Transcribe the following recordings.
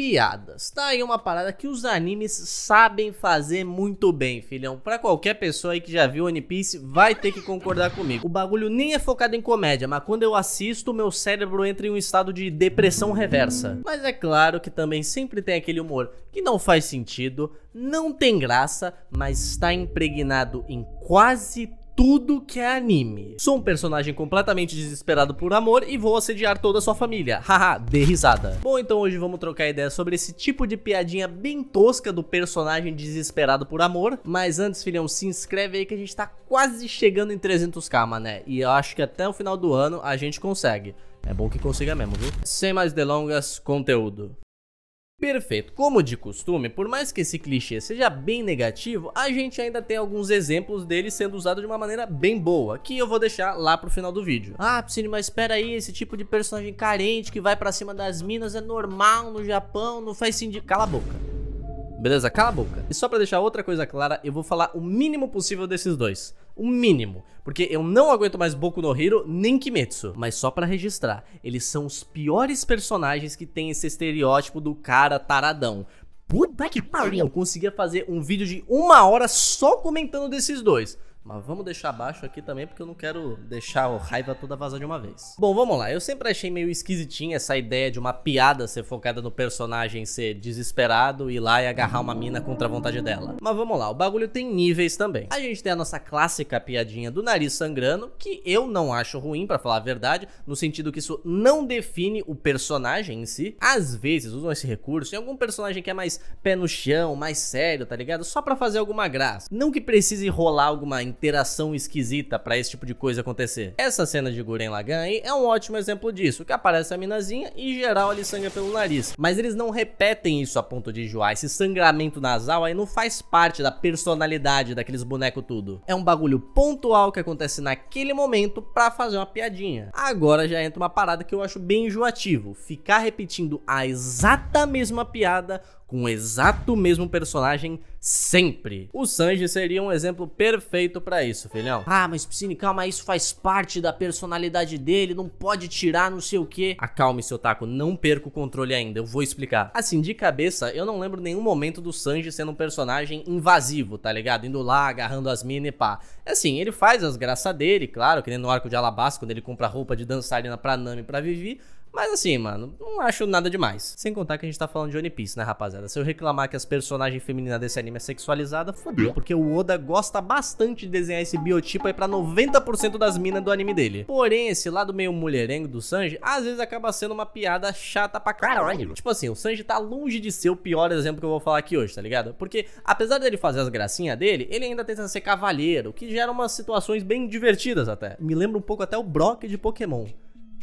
piadas. Tá aí uma parada que os animes sabem fazer muito bem, filhão. Pra qualquer pessoa aí que já viu One Piece, vai ter que concordar comigo. O bagulho nem é focado em comédia, mas quando eu assisto, meu cérebro entra em um estado de depressão reversa. Mas é claro que também sempre tem aquele humor que não faz sentido, não tem graça, mas está impregnado em quase tudo que é anime. Sou um personagem completamente desesperado por amor e vou assediar toda a sua família. Haha, dê risada. Bom, então hoje vamos trocar ideia sobre esse tipo de piadinha bem tosca do personagem desesperado por amor. Mas antes, filhão, se inscreve aí que a gente tá quase chegando em 300k, mané. E eu acho que até o final do ano a gente consegue. É bom que consiga mesmo, viu? Sem mais delongas, conteúdo. Perfeito. Como de costume, por mais que esse clichê seja bem negativo, a gente ainda tem alguns exemplos dele sendo usado de uma maneira bem boa, que eu vou deixar lá pro final do vídeo. Ah, piscine, mas espera aí, esse tipo de personagem carente que vai para cima das minas é normal no Japão, não faz sentido. Cala a boca. Beleza? Cala a boca. E só pra deixar outra coisa clara, eu vou falar o mínimo possível desses dois o mínimo. Porque eu não aguento mais Boku no Hero nem Kimetsu. Mas só para registrar, eles são os piores personagens que tem esse estereótipo do cara taradão. Puta que pariu! Eu conseguia fazer um vídeo de uma hora só comentando desses dois. Mas vamos deixar baixo aqui também, porque eu não quero deixar o raiva toda vazar de uma vez. Bom, vamos lá. Eu sempre achei meio esquisitinha essa ideia de uma piada ser focada no personagem ser desesperado, ir lá e agarrar uma mina contra a vontade dela. Mas vamos lá, o bagulho tem níveis também. A gente tem a nossa clássica piadinha do nariz sangrando, que eu não acho ruim, para falar a verdade, no sentido que isso não define o personagem em si. Às vezes usam esse recurso em algum personagem que é mais pé no chão, mais sério, tá ligado? Só para fazer alguma graça. Não que precise rolar alguma interação esquisita para esse tipo de coisa acontecer. Essa cena de Guren Lagan aí é um ótimo exemplo disso, que aparece a minazinha e geral ele sangra pelo nariz. Mas eles não repetem isso a ponto de enjoar. Esse sangramento nasal aí não faz parte da personalidade daqueles bonecos tudo. É um bagulho pontual que acontece naquele momento para fazer uma piadinha. Agora já entra uma parada que eu acho bem enjoativo. Ficar repetindo a exata mesma piada com o exato mesmo personagem sempre. O Sanji seria um exemplo perfeito para isso, filhão. Ah, mas Piscine, calma, isso faz parte da personalidade dele, não pode tirar não sei o que. Acalme, seu taco, não perca o controle ainda, eu vou explicar. Assim, de cabeça, eu não lembro nenhum momento do Sanji sendo um personagem invasivo, tá ligado? Indo lá, agarrando as minas e pá. Assim, ele faz as graças dele, claro, que nem no arco de Alabasta, quando ele compra roupa de dançarina pra Nami pra Vivi, mas assim, mano, não acho nada demais. Sem contar que a gente tá falando de One Piece, né, rapaziada? Se eu reclamar que as personagens femininas desse anime é sexualizada, fodeu. Porque o Oda gosta bastante de desenhar esse biotipo aí pra 90% das minas do anime dele. Porém, esse lado meio mulherengo do Sanji, às vezes acaba sendo uma piada chata pra caralho. Tipo assim, o Sanji tá longe de ser o pior exemplo que eu vou falar aqui hoje, tá ligado? Porque apesar dele fazer as gracinhas dele, ele ainda tenta ser cavalheiro, que gera umas situações bem divertidas até. Me lembra um pouco até o Brock de Pokémon.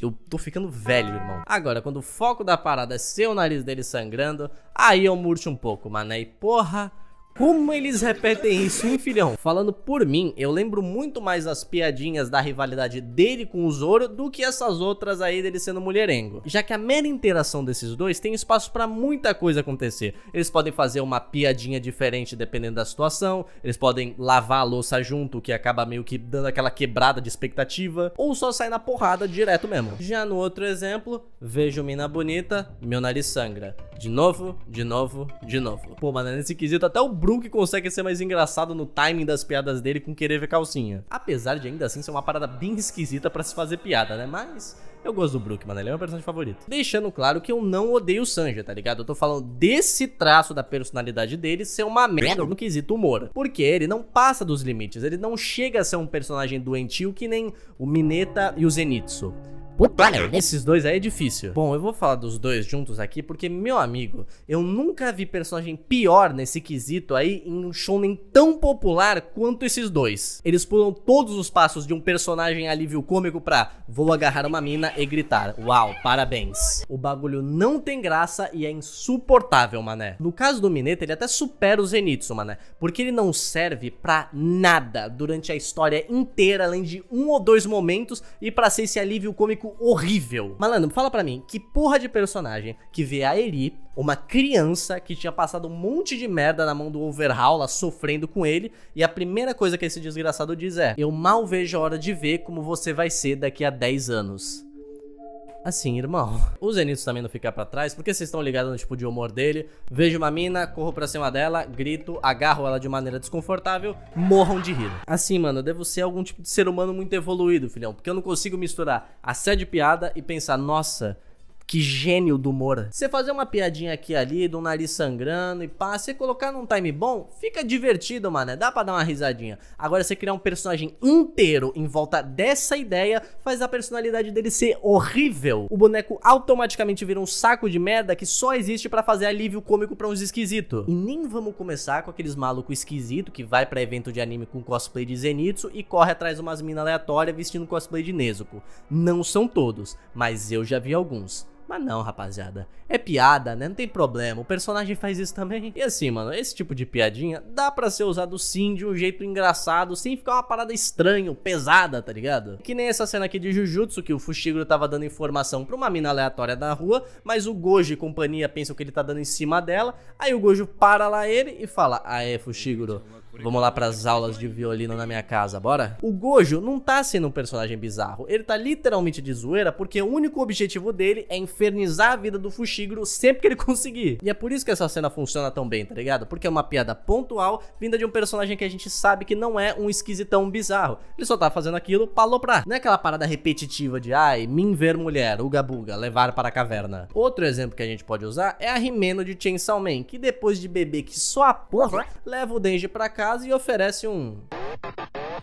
Eu tô ficando velho, irmão. Agora, quando o foco da parada é ser o nariz dele sangrando, aí eu murcho um pouco, mané. E porra, como eles repetem isso, hein, filhão? Falando por mim, eu lembro muito mais as piadinhas da rivalidade dele com o Zoro do que essas outras aí dele sendo mulherengo. Já que a mera interação desses dois tem espaço para muita coisa acontecer. Eles podem fazer uma piadinha diferente dependendo da situação, eles podem lavar a louça junto, que acaba meio que dando aquela quebrada de expectativa, ou só sair na porrada direto mesmo. Já no outro exemplo, vejo mina bonita, meu nariz sangra. De novo, de novo, de novo. Pô, mano, nesse quesito até o Brook consegue ser mais engraçado no timing das piadas dele com querer ver calcinha. Apesar de ainda assim ser uma parada bem esquisita para se fazer piada, né? Mas eu gosto do Brook, mano. Ele é meu personagem favorito. Deixando claro que eu não odeio o Sanji, tá ligado? Eu tô falando desse traço da personalidade dele ser uma merda no quesito humor. Porque ele não passa dos limites. Ele não chega a ser um personagem doentio que nem o Mineta e o Zenitsu. Puta, esses dois aí é difícil. Bom, eu vou falar dos dois juntos aqui porque, meu amigo, eu nunca vi personagem pior nesse quesito aí em um shonen tão popular quanto esses dois. Eles pulam todos os passos de um personagem alívio cômico pra vou agarrar uma mina e gritar, uau, parabéns. O bagulho não tem graça e é insuportável, mané. No caso do Mineta, ele até supera o Zenitsu, mané, porque ele não serve pra nada durante a história inteira, além de um ou dois momentos e pra ser esse alívio cômico Tipo, horrível. Malandro, fala para mim, que porra de personagem que vê a Eri, uma criança que tinha passado um monte de merda na mão do Overhaul, lá, sofrendo com ele, e a primeira coisa que esse desgraçado diz é: Eu mal vejo a hora de ver como você vai ser daqui a 10 anos assim, irmão. O Zenitsu também não fica para trás, porque vocês estão ligados no tipo de humor dele. Vejo uma mina, corro pra cima dela, grito, agarro ela de maneira desconfortável, morram de rir. Assim, mano, eu devo ser algum tipo de ser humano muito evoluído, filhão, porque eu não consigo misturar assédio e piada e pensar, nossa, que gênio do humor. Você fazer uma piadinha aqui ali, do nariz sangrando e pá, você colocar num time bom, fica divertido, mano. Dá pra dar uma risadinha. Agora, você criar um personagem inteiro em volta dessa ideia, faz a personalidade dele ser horrível. O boneco automaticamente vira um saco de merda que só existe para fazer alívio cômico pra uns esquisitos. E nem vamos começar com aqueles maluco esquisito que vai para evento de anime com cosplay de Zenitsu e corre atrás de umas minas aleatórias vestindo cosplay de Nezuko. Não são todos, mas eu já vi alguns. Mas não, rapaziada. É piada, né? Não tem problema. O personagem faz isso também. E assim, mano, esse tipo de piadinha dá para ser usado sim de um jeito engraçado, sem ficar uma parada estranha, pesada, tá ligado? Que nem essa cena aqui de Jujutsu, que o Fushiguro tava dando informação pra uma mina aleatória da rua, mas o Gojo e companhia pensam que ele tá dando em cima dela. Aí o Gojo para lá ele e fala: ah é Fushiguro, Vamos lá para as aulas de violino na minha casa, bora? O Gojo não tá sendo um personagem bizarro, ele tá literalmente de zoeira porque o único objetivo dele é infernizar a vida do Fushiguro sempre que ele conseguir. E é por isso que essa cena funciona tão bem, tá ligado? Porque é uma piada pontual vinda de um personagem que a gente sabe que não é um esquisitão bizarro. Ele só tá fazendo aquilo pra Não é aquela parada repetitiva de ai, mim ver mulher, uga buga, levar para a caverna. Outro exemplo que a gente pode usar é a Rimeno de Chainsaw Man, que depois de beber que só a porra, leva o Denji pra cá casa e oferece um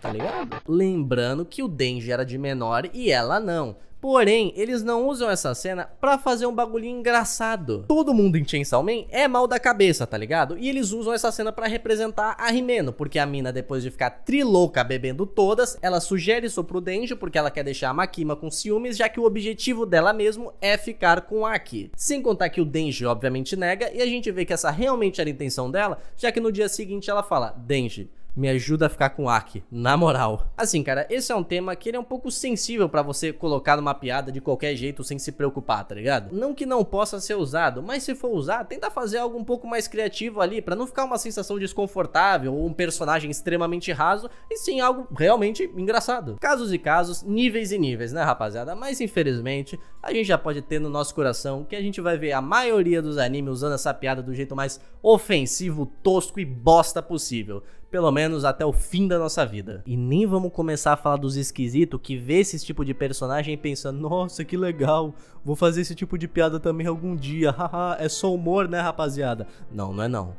tá ligado? Lembrando que o Denji era de menor e ela não. Porém, eles não usam essa cena pra fazer um bagulhinho engraçado. Todo mundo em Chainsaw Man é mal da cabeça, tá ligado? E eles usam essa cena pra representar a Rimeno, porque a mina, depois de ficar trilouca bebendo todas, ela sugere isso pro Denji, porque ela quer deixar a Makima com ciúmes, já que o objetivo dela mesmo é ficar com Aki. Sem contar que o Denji, obviamente, nega, e a gente vê que essa realmente era a intenção dela, já que no dia seguinte ela fala, Denji, me ajuda a ficar com hack, na moral. Assim, cara, esse é um tema que ele é um pouco sensível para você colocar numa piada de qualquer jeito sem se preocupar, tá ligado? Não que não possa ser usado, mas se for usar, tenta fazer algo um pouco mais criativo ali para não ficar uma sensação desconfortável ou um personagem extremamente raso, e sim algo realmente engraçado. Casos e casos, níveis e níveis, né, rapaziada? Mas infelizmente, a gente já pode ter no nosso coração que a gente vai ver a maioria dos animes usando essa piada do jeito mais ofensivo, tosco e bosta possível pelo menos até o fim da nossa vida. E nem vamos começar a falar dos esquisitos que vê esse tipo de personagem e pensa: nossa, que legal, vou fazer esse tipo de piada também algum dia, haha, é só humor, né, rapaziada? Não, não é não.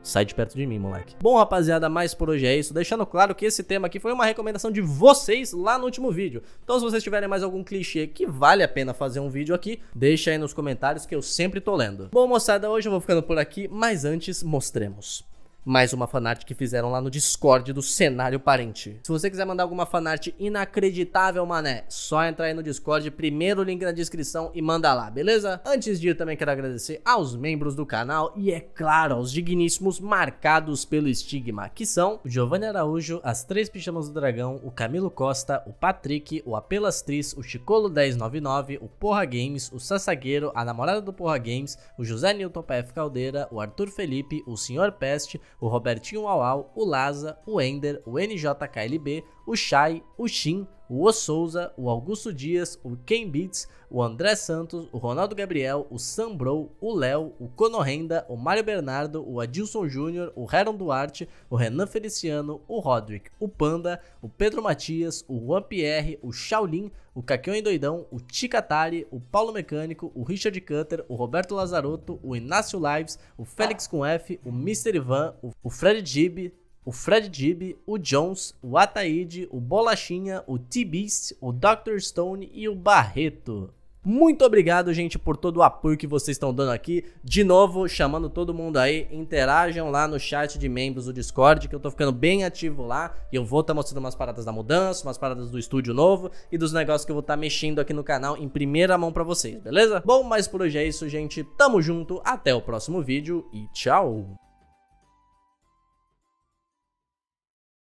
Sai de perto de mim, moleque. Bom, rapaziada, mais por hoje é isso. Deixando claro que esse tema aqui foi uma recomendação de vocês lá no último vídeo. Então, se vocês tiverem mais algum clichê que vale a pena fazer um vídeo aqui, deixa aí nos comentários que eu sempre tô lendo. Bom, moçada, hoje eu vou ficando por aqui, mas antes, mostremos mais uma fanart que fizeram lá no Discord do cenário parente. Se você quiser mandar alguma fanart inacreditável, mané, só entrar aí no Discord, primeiro link na descrição e manda lá, beleza? Antes de ir, também quero agradecer aos membros do canal e, é claro, aos digníssimos marcados pelo estigma, que são o Giovanni Araújo, as Três Pijamas do Dragão, o Camilo Costa, o Patrick, o Apelastriz, o Chicolo 1099, o Porra Games, o Sassagueiro, a Namorada do Porra Games, o José Newton PF Caldeira, o Arthur Felipe, o Senhor Peste, o Robertinho Uauau, o Laza, o Ender, o NJKLB, o Shai, o Shin, o O Souza, o Augusto Dias, o Ken Beats, o André Santos, o Ronaldo Gabriel, o Sambrou, o Léo, o Conorrenda, o Mário Bernardo, o Adilson Júnior, o Heron Duarte, o Renan Feliciano, o Roderick, o Panda, o Pedro Matias, o Juan Pierre, o Shaolin, o Caquion Doidão, o Ticatari, o Paulo Mecânico, o Richard Cutter, o Roberto Lazarotto, o Inácio Lives, o Félix com F, o Mr. Ivan, o Fred Gibb, o Fred Dib, o Jones, o Ataíde, o Bolachinha, o T-Beast, o Dr. Stone e o Barreto. Muito obrigado, gente, por todo o apoio que vocês estão dando aqui. De novo, chamando todo mundo aí, interajam lá no chat de membros do Discord, que eu tô ficando bem ativo lá. E eu vou estar tá mostrando umas paradas da mudança, umas paradas do estúdio novo e dos negócios que eu vou estar tá mexendo aqui no canal em primeira mão pra vocês, beleza? Bom, mas por hoje é isso, gente. Tamo junto, até o próximo vídeo e tchau!